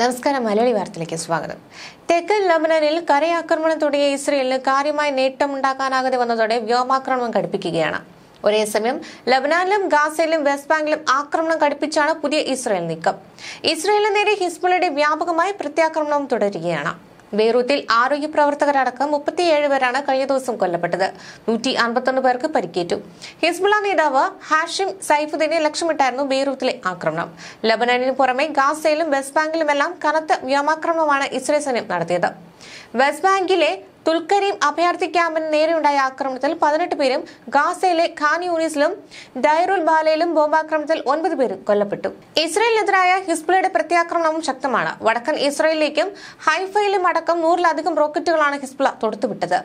നമസ്കാരം മലയാളി വാർത്തയിലേക്ക് സ്വാഗതം തെക്കൻ ലബനനിൽ കരയാക്രമണം തുടങ്ങിയ ഇസ്രയേലിന് കാര്യമായ നേട്ടമുണ്ടാക്കാനാകാതെ വന്നതോടെ വ്യോമാക്രമണം ഘടിപ്പിക്കുകയാണ് ഒരേസമയം ലബനാനിലും ഗാസയിലും വെസ്റ്റ് ബാങ്കിലും ആക്രമണം ഘടിപ്പിച്ചാണ് പുതിയ ഇസ്രയേൽ നീക്കം ഇസ്രയേലിന് നേരെ ഹിസ്ബുളയുടെ വ്യാപകമായ പ്രത്യാക്രമണം തുടരുകയാണ് ബെയ്റൂത്തിൽ ആരോഗ്യ പ്രവർത്തകരടക്കം മുപ്പത്തിയേഴ് പേരാണ് കഴിഞ്ഞ ദിവസം കൊല്ലപ്പെട്ടത് നൂറ്റി അൻപത്തൊന്ന് പേർക്ക് പരിക്കേറ്റു ഹിസ്ബുള നേതാവ് ഹാഷിം സൈഫുദ്ദീനെ ലക്ഷ്യമിട്ടായിരുന്നു ബെയ്റൂത്തിലെ ആക്രമണം ലബനനിന് പുറമെ ഗാസയിലും വെസ്റ്റ് ബാങ്കിലുമെല്ലാം കനത്ത വ്യോമാക്രമണമാണ് ഇസ്രേൽ സൈന്യം നടത്തിയത് വെസ്റ്റ് ബാങ്കിലെ തുൽക്കരീം അഭയാർത്ഥി ക്യാമ്പിന് നേരെയുണ്ടായ ആക്രമണത്തിൽ പതിനെട്ട് പേരും ഗാസയിലെ ഖാൻ യൂണിസിലും ദൈറുൽ ബാലയിലും ബോംബാക്രമണത്തിൽ ഒൻപത് പേരും കൊല്ലപ്പെട്ടു ഇസ്രയേലിനെതിരായ ഹിസ്ബുളയുടെ പ്രത്യാക്രമണവും ശക്തമാണ് വടക്കൻ ഇസ്രയേലിലേക്കും ഹൈഫയിലും അടക്കം നൂറിലധികം റോക്കറ്റുകളാണ് ഹിസ്ബുള തൊടുത്തുവിട്ടത്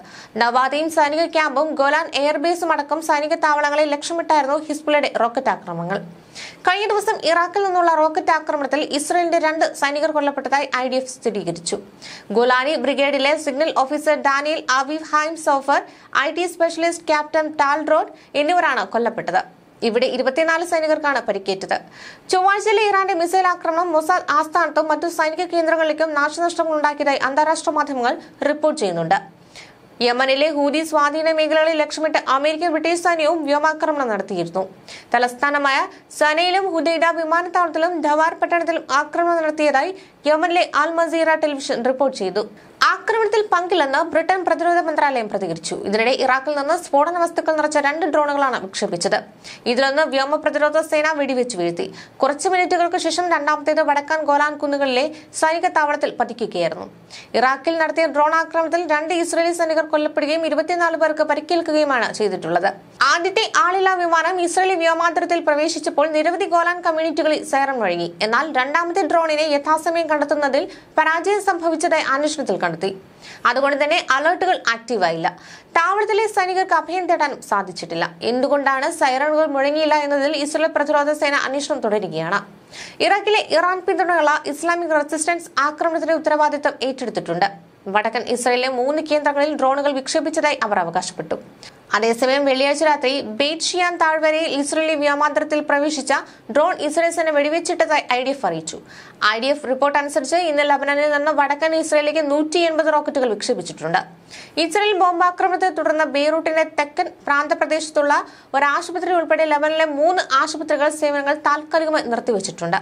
നവാദയും സൈനിക ക്യാമ്പും ഗോലാൻ എയർബേസും അടക്കം സൈനിക താവളങ്ങളെ ലക്ഷ്യമിട്ടായിരുന്നു ഹിസ്ബുളയുടെ റോക്കറ്റ് ആക്രമണങ്ങൾ കഴിഞ്ഞ ദിവസം ഇറാഖിൽ നിന്നുള്ള റോക്കറ്റ് ആക്രമണത്തിൽ ഇസ്രയേലിന്റെ രണ്ട് സൈനികർ കൊല്ലപ്പെട്ടതായി ഐ സ്ഥിരീകരിച്ചു ഗുലാനി ബ്രിഗേഡിലെ signal officer Daniel Aviv Haim Sofer I T specialist captain ടാൽറോഡ് എന്നിവരാണ് കൊല്ലപ്പെട്ടത് ഇവിടെ ഇരുപത്തിനാല് സൈനികർക്കാണ് പരിക്കേറ്റത് ചൊവ്വാഴ്ചയിലെ ഇറാന്റെ മിസൈൽ ആക്രമണം മൊസാദ് ആസ്ഥാനത്തും മറ്റു സൈനിക കേന്ദ്രങ്ങളിലേക്കും നാശനഷ്ടങ്ങൾ ഉണ്ടാക്കിയതായി അന്താരാഷ്ട്ര മാധ്യമങ്ങൾ റിപ്പോർട്ട് ചെയ്യുന്നുണ്ട് യമനിലെ ഹൂദി സ്വാധീന മേഖലകളിൽ ലക്ഷ്യമിട്ട് അമേരിക്കൻ ബ്രിട്ടീഷ് സൈന്യവും വ്യോമാക്രമണം നടത്തിയിരുന്നു തലസ്ഥാനമായ സനയിലും ഹുദൈഡ വിമാനത്താവളത്തിലും ധവാർ പട്ടണത്തിലും ആക്രമണം നടത്തിയതായി യമനിലെ അൽ മസീറ ടെലിവിഷൻ റിപ്പോർട്ട് ചെയ്തു ആക്രമണത്തിൽ പങ്കില്ലെന്ന് ബ്രിട്ടൻ പ്രതിരോധ മന്ത്രാലയം പ്രതികരിച്ചു ഇതിനിടെ ഇറാഖിൽ നിന്ന് സ്ഫോടന വസ്തുക്കൾ നിറച്ച രണ്ട് ഡ്രോണുകളാണ് വിക്ഷേപിച്ചത് ഇതിലൊന്ന് വ്യോമ പ്രതിരോധ സേന വെടിവെച്ച് വീഴ്ത്തി കുറച്ച് മിനിറ്റുകൾക്ക് ശേഷം രണ്ടാമത്തേത് വടക്കൻ ഗോലാൻ കുന്നുകളിലെ സൈനിക താവളത്തിൽ പതിക്കുകയായിരുന്നു ഇറാഖിൽ നടത്തിയ ഡ്രോൺ ആക്രമണത്തിൽ രണ്ട് ഇസ്രയേലി സൈനികർ കൊല്ലപ്പെടുകയും ഇരുപത്തിനാല് പേർക്ക് പരിക്കേൽക്കുകയുമാണ് ചെയ്തിട്ടുള്ളത് ആദ്യത്തെ ആളില്ലാ വിമാനം ഇസ്രയേലി വ്യോമാന്തരത്തിൽ പ്രവേശിച്ചപ്പോൾ നിരവധി ഗോലാൻ കമ്മ്യൂണിറ്റികളിൽ സൈറം വഴങ്ങി എന്നാൽ രണ്ടാമത്തെ ഡ്രോണിനെ യഥാസമയം കണ്ടെത്തുന്നതിൽ പരാജയം സംഭവിച്ചതായി അന്വേഷണത്തിൽ കണ്ടു കണ്ടെത്തി അതുകൊണ്ട് തന്നെ അലർട്ടുകൾ ആക്റ്റീവായില്ല താവളത്തിലെ സൈനികർക്ക് അഭയം തേടാനും സാധിച്ചിട്ടില്ല എന്തുകൊണ്ടാണ് സൈറണുകൾ മുഴങ്ങിയില്ല എന്നതിൽ ഇസ്രേൽ പ്രതിരോധ സേന അന്വേഷണം തുടരുകയാണ് ഇറാഖിലെ ഇറാൻ പിന്തുണയുള്ള ഇസ്ലാമിക് റെസിസ്റ്റൻസ് ആക്രമണത്തിന്റെ ഉത്തരവാദിത്തം ഏറ്റെടുത്തിട്ടുണ്ട് വടക്കൻ ഇസ്രയേലിലെ മൂന്ന് കേന്ദ്രങ്ങളിൽ ഡ്രോണുകൾ വിക്ഷേപിച്ചതായി അവർ അവകാശപ്പെട്ടു അതേസമയം വെള്ളിയാഴ്ച രാത്രി ബെയ്റ്റ്ഷിയാൻ താഴ്വരയിൽ ഇസ്രയേലി വ്യോമാന്തരത്തിൽ പ്രവേശിച്ച ഡ്രോൺ ഇസ്രയേൽ സേന വെടിവെച്ചിട്ടതായി ഐ ഡി എഫ് അറിയിച്ചു ഐ ഡി എഫ് റിപ്പോർട്ട് അനുസരിച്ച് ഇന്ന് ലബനനിൽ നിന്ന് വടക്കൻ ഇസ്രയേലിലേക്ക് നൂറ്റി എൺപത് റോക്കറ്റുകൾ വിക്ഷേപിച്ചിട്ടുണ്ട് ഇസ്രയേൽ ബോംബാക്രമണത്തെ തുടർന്ന് ബെയ്റൂട്ടിന്റെ തെക്കൻ പ്രാന്തപ്രദേശത്തുള്ള ഒരു ആശുപത്രി ഉൾപ്പെടെ ലബനിലെ മൂന്ന് ആശുപത്രികൾ സേവനങ്ങൾ താൽക്കാലികമായി നിർത്തിവച്ചിട്ടുണ്ട്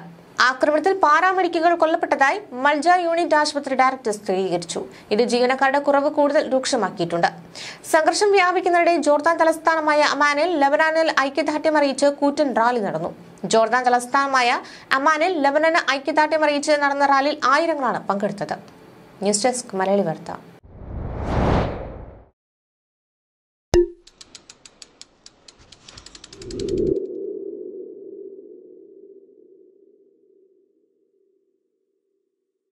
ആക്രമണത്തിൽ പാരാമെഡിക്കുകൾ കൊല്ലപ്പെട്ടതായി മൾജ യൂണിറ്റ് ആശുപത്രി ഡയറക്ടർ സ്ഥിരീകരിച്ചു ഇത് ജീവനക്കാരുടെ കുറവ് കൂടുതൽ രൂക്ഷമാക്കിയിട്ടുണ്ട് സംഘർഷം വ്യാപിക്കുന്നതിടെ ജോർദാൻ തലസ്ഥാനമായ അമാനിൽ ലബനാനിൽ ഐക്യദാർഢ്യം അറിയിച്ച് കൂറ്റൻ റാലി നടന്നു ജോർദാൻ തലസ്ഥാനമായ അമാനിൽ ലബനന് ഐക്യദാർഢ്യം അറിയിച്ച് നടന്ന റാലിയിൽ ആയിരങ്ങളാണ് പങ്കെടുത്തത് ന്യൂസ് ഡെസ്ക് മലയാളി വാർത്ത